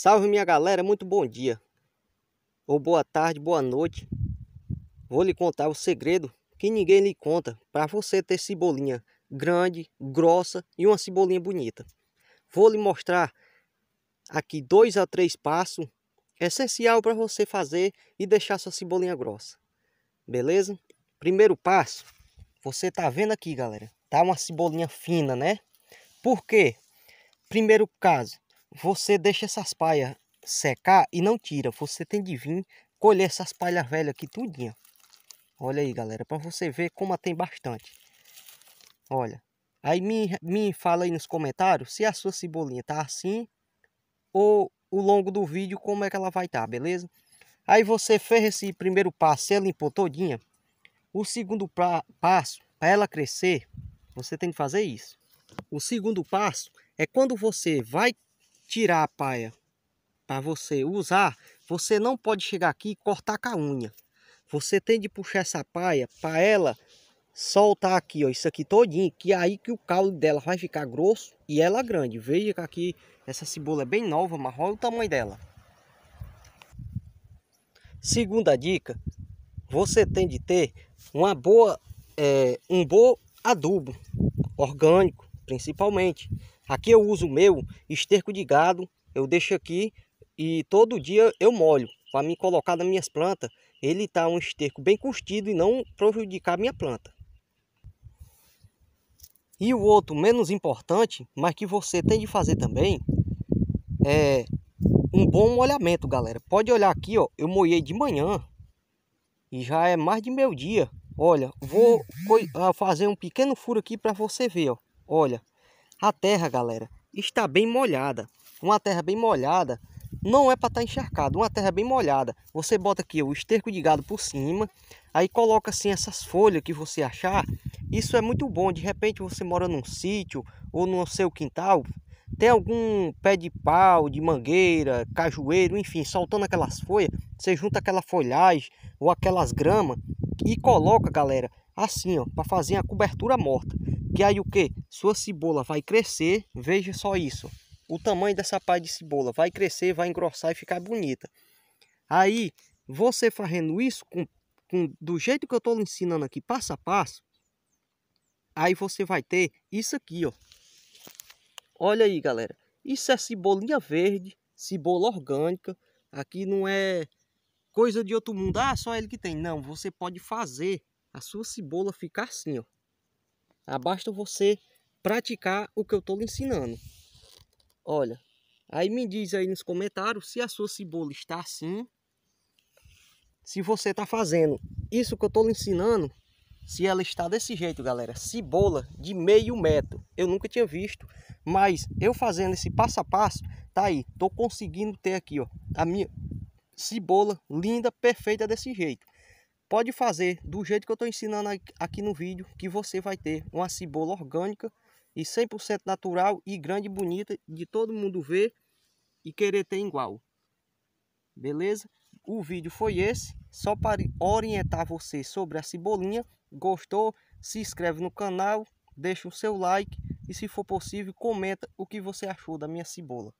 Salve minha galera, muito bom dia. Ou boa tarde, boa noite. Vou lhe contar o segredo que ninguém lhe conta para você ter cebolinha grande, grossa e uma cebolinha bonita. Vou lhe mostrar aqui dois a três passos essencial para você fazer e deixar sua cebolinha grossa. Beleza? Primeiro passo, você tá vendo aqui, galera. Tá uma cebolinha fina, né? Por quê? Primeiro caso, você deixa essas palhas secar e não tira. Você tem de vir colher essas palhas velhas aqui tudinho. Olha aí, galera, para você ver como tem bastante. Olha. Aí me, me fala aí nos comentários se a sua cebolinha tá assim ou o longo do vídeo como é que ela vai estar, tá, beleza? Aí você fez esse primeiro passo, você limpou todinha. O segundo pra, passo, para ela crescer, você tem que fazer isso. O segundo passo é quando você vai tirar a paia para você usar, você não pode chegar aqui e cortar com a unha. Você tem de puxar essa paia para ela soltar aqui, ó, isso aqui todinho, que é aí que o caule dela vai ficar grosso e ela grande. Veja que aqui essa cebola é bem nova, mas olha o tamanho dela. Segunda dica, você tem de ter uma boa, é, um bom adubo orgânico, principalmente. Aqui eu uso o meu esterco de gado, eu deixo aqui e todo dia eu molho para me colocar nas minhas plantas. Ele está um esterco bem curtido e não prejudicar minha planta. E o outro menos importante, mas que você tem de fazer também, é um bom molhamento, galera. Pode olhar aqui, ó, eu molhei de manhã e já é mais de meio dia. Olha, vou ah, fazer um pequeno furo aqui para você ver, ó. Olha, a terra, galera, está bem molhada. Uma terra bem molhada não é para estar tá Uma terra bem molhada, você bota aqui o esterco de gado por cima, aí coloca assim essas folhas que você achar. Isso é muito bom. De repente você mora num sítio ou no seu quintal, tem algum pé de pau, de mangueira, cajueiro, enfim, soltando aquelas folhas, você junta aquela folhagem ou aquelas gramas e coloca, galera, assim, ó, para fazer a cobertura morta. Que aí o que? Sua cebola vai crescer, veja só isso. O tamanho dessa parte de cebola vai crescer, vai engrossar e ficar bonita. Aí, você fazendo isso com, com do jeito que eu estou ensinando aqui, passo a passo, aí você vai ter isso aqui, ó. Olha aí, galera. Isso é cebolinha verde, cebola orgânica. Aqui não é coisa de outro mundo, ah, só ele que tem. Não, você pode fazer a sua cebola ficar assim, ó. Ah, basta você praticar o que eu estou lhe ensinando. Olha, aí me diz aí nos comentários se a sua cebola está assim. Se você está fazendo isso que eu estou lhe ensinando, se ela está desse jeito, galera. Cebola de meio metro. Eu nunca tinha visto, mas eu fazendo esse passo a passo, tá aí. Tô conseguindo ter aqui, ó, a minha cebola linda, perfeita desse jeito. Pode fazer do jeito que eu estou ensinando aqui no vídeo, que você vai ter uma cebola orgânica e 100% natural e grande e bonita de todo mundo ver e querer ter igual. Beleza? O vídeo foi esse, só para orientar você sobre a cebolinha. Gostou? Se inscreve no canal, deixa o seu like e se for possível comenta o que você achou da minha cebola.